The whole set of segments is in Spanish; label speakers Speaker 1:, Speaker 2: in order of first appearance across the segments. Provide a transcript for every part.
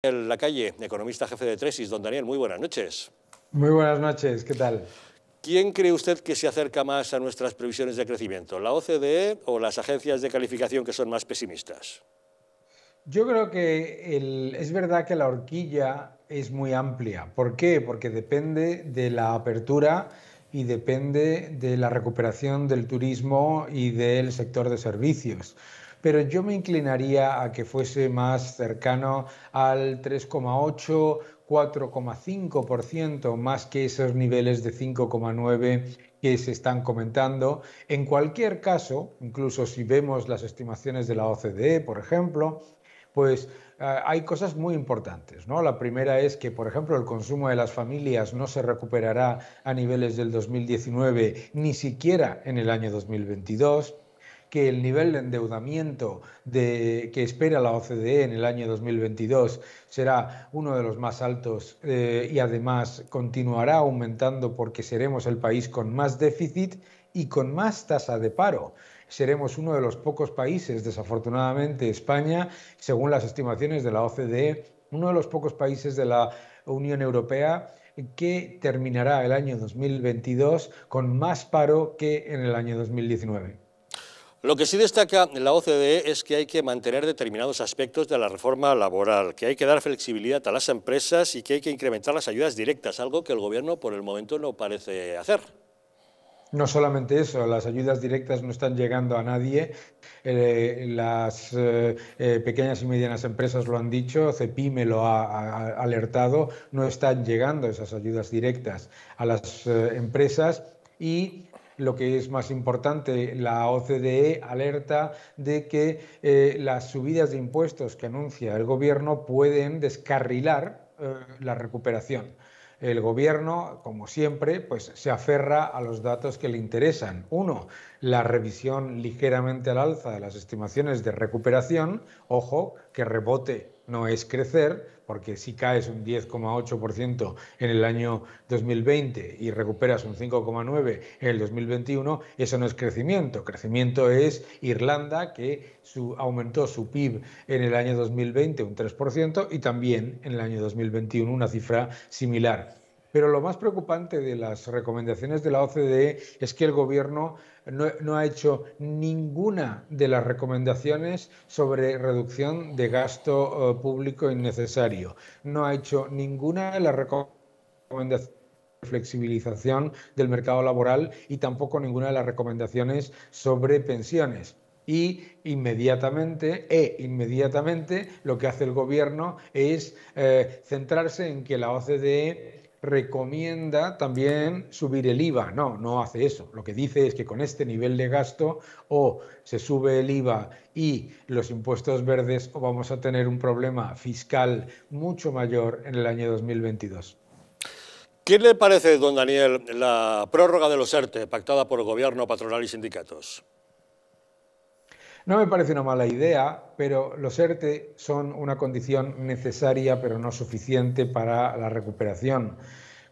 Speaker 1: En la calle, economista jefe de Tresis. Don Daniel, muy buenas noches.
Speaker 2: Muy buenas noches, ¿qué tal?
Speaker 1: ¿Quién cree usted que se acerca más a nuestras previsiones de crecimiento, la OCDE o las agencias de calificación que son más pesimistas?
Speaker 2: Yo creo que es verdad que la horquilla es muy amplia. ¿Por qué? Porque depende de la apertura y depende de la recuperación del turismo y del sector de servicios pero yo me inclinaría a que fuese más cercano al 3,8, 4,5%, más que esos niveles de 5,9 que se están comentando. En cualquier caso, incluso si vemos las estimaciones de la OCDE, por ejemplo, pues eh, hay cosas muy importantes. La primera es que, por ejemplo, el consumo de las familias no se recuperará a niveles del 2019, ni siquiera en el año 2022 que el nivel de endeudamiento que espera la OCDE en el año 2022 será uno de los más altos eh, y además continuará aumentando porque seremos el país con más déficit y con más tasa de paro seremos uno de los pocos países, desafortunadamente España, según las estimaciones de la OCDE, uno de los pocos países de la Unión Europea que terminará el año 2022 con más paro que en el año 2019.
Speaker 1: Lo que sí destaca la OCDE es que hay que mantener determinados aspectos de la reforma laboral, que hay que dar flexibilidad a las empresas y que hay que incrementar las ayudas directas, algo que el Gobierno por el momento no parece hacer.
Speaker 2: No solamente eso, las ayudas directas no están llegando a nadie. Eh, las eh, eh, pequeñas y medianas empresas lo han dicho, Cepime lo ha alertado, no están llegando esas ayudas directas a las empresas y lo que es más importante, la OCDE alerta de que eh, las subidas de impuestos que anuncia el Gobierno pueden descarrilar eh, la recuperación el gobierno, como siempre, pues se aferra a los datos que le interesan. Uno, la revisión ligeramente al alza de las estimaciones de recuperación, ojo, que rebote no es crecer, porque si caes un 10,8% en el año 2020 y recuperas un 5,9% en el 2021, eso no es crecimiento. Crecimiento es Irlanda, que su, aumentó su PIB en el año 2020 un 3% y también en el año 2021 una cifra similar. Pero lo más preocupante de las recomendaciones de la OCDE es que el gobierno no, ha hecho ninguna de las recomendaciones sobre reducción de gasto eh, público innecesario. No ha hecho ninguna de las recomendaciones flexibilización del mercado laboral y tampoco ninguna de las recomendaciones sobre pensiones. Y inmediatamente, e inmediatamente, lo que hace el gobierno es eh, centrarse en que la OCDE recomienda también subir el IVA. No, no hace eso. Lo que dice es que con este nivel de gasto o se sube el IVA y los impuestos verdes o vamos a tener un problema fiscal mucho mayor en el año 2022.
Speaker 1: ¿Qué le parece, don Daniel, la prórroga de los ERTE e pactada por Gobierno, patronal y sindicatos?
Speaker 2: No me parece una mala idea, pero los ERTE son una condición necesaria pero no suficiente para la recuperación.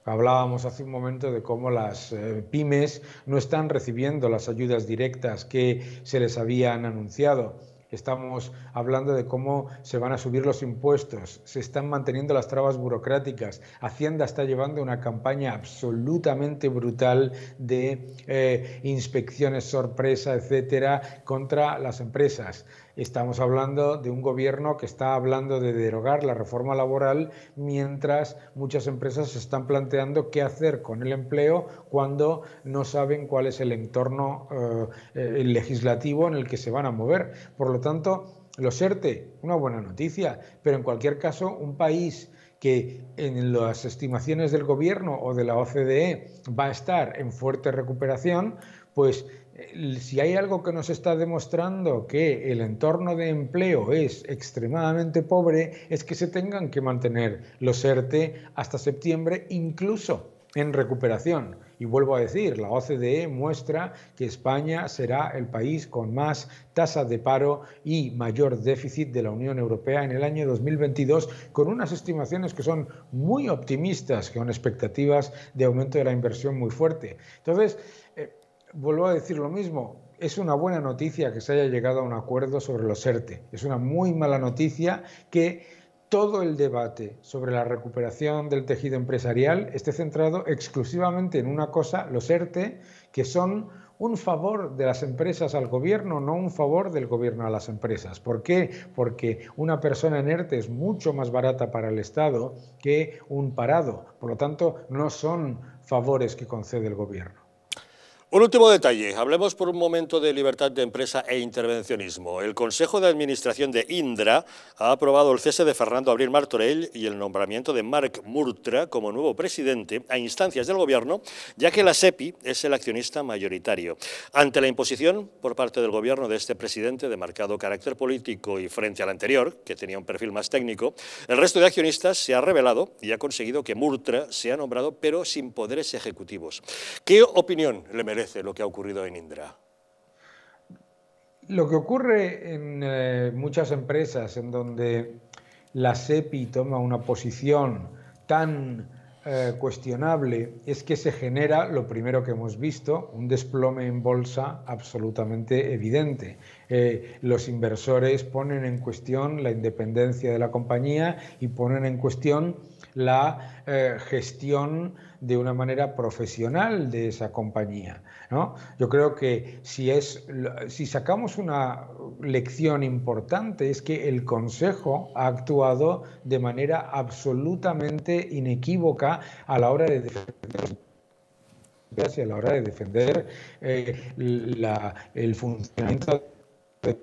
Speaker 2: Hablábamos hace un momento de cómo las eh, pymes no están recibiendo las ayudas directas que se les habían anunciado estamos hablando de cómo se van a subir los impuestos, se están manteniendo las trabas burocráticas, Hacienda está llevando una campaña absolutamente brutal de eh, inspecciones sorpresa, etcétera, contra las empresas. Estamos hablando de un gobierno que está hablando de derogar la reforma laboral mientras muchas empresas se están planteando qué hacer con el empleo cuando no saben cuál es el entorno eh, eh, legislativo en el que se van a mover. Por lo tanto, lo ERTE, una buena noticia, pero en cualquier caso, un país que en las estimaciones del gobierno o de la OCDE va a estar en fuerte recuperación, pues eh, si hay algo que nos está demostrando que el entorno de empleo es extremadamente pobre, es que se tengan que mantener los ERTE hasta septiembre, incluso en recuperación. Y vuelvo a decir, la OCDE muestra que España será el país con más tasa de paro y mayor déficit de la Unión Europea en el año 2022, con unas estimaciones que son muy optimistas, que con expectativas de aumento de la inversión muy fuerte. Entonces, vuelvo a decir lo mismo, es una buena noticia que se haya llegado a un acuerdo sobre los ERTE. E. Es una muy mala noticia que todo el debate sobre la recuperación del tejido empresarial esté centrado exclusivamente en una cosa, los ERTE, e, que son un favor de las empresas al gobierno, no un favor del gobierno a las empresas. ¿Por qué? Porque una persona en ERTE e es mucho más barata para el Estado que un parado. Por lo tanto, no son favores que concede el gobierno.
Speaker 1: Un último detalle. Hablemos por un momento de libertad de empresa e intervencionismo. El Consejo de Administración de Indra ha aprobado el cese de Fernando Abril Martorell y el nombramiento de Marc Murtra como nuevo presidente a instancias del Gobierno, ya que la SEPI es el accionista mayoritario. Ante la imposición por parte del Gobierno de este presidente de marcado carácter político y frente al anterior, que tenía un perfil más técnico, el resto de accionistas se ha revelado y ha conseguido que Murtra sea nombrado, pero sin poderes ejecutivos. ¿Qué opinión le merece? lo que ha ocurrido en Indra?
Speaker 2: Lo que ocurre en eh, muchas empresas en donde la SEPI toma una posición tan eh, cuestionable es que se genera, lo primero que hemos visto, un desplome en bolsa absolutamente evidente. Eh, los inversores ponen en cuestión la independencia de la compañía y ponen en cuestión la eh, gestión de una manera profesional de esa compañía. ¿no? Yo creo que si, es, si sacamos una lección importante es que el Consejo ha actuado de manera absolutamente inequívoca a la hora de defender y a la hora de defender eh, el funcionamiento de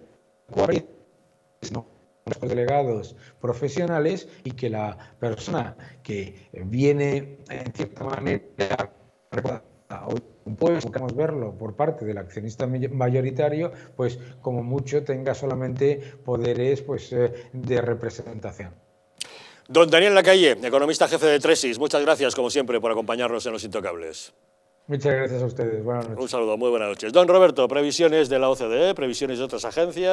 Speaker 2: ¿no? los delegados profesionales y que la persona que viene en cierta manera un puesto, podemos verlo por parte del accionista mayoritario, pues como mucho tenga solamente poderes pues, eh, de representación.
Speaker 1: Don Daniel Lacalle, economista jefe de Tresis, muchas gracias como siempre por acompañarnos en Los Intocables.
Speaker 2: Muchas gracias a ustedes. Buenas
Speaker 1: noches. Un saludo, muy buenas noches. Don Roberto, previsiones de la OCDE, previsiones de otras agencias.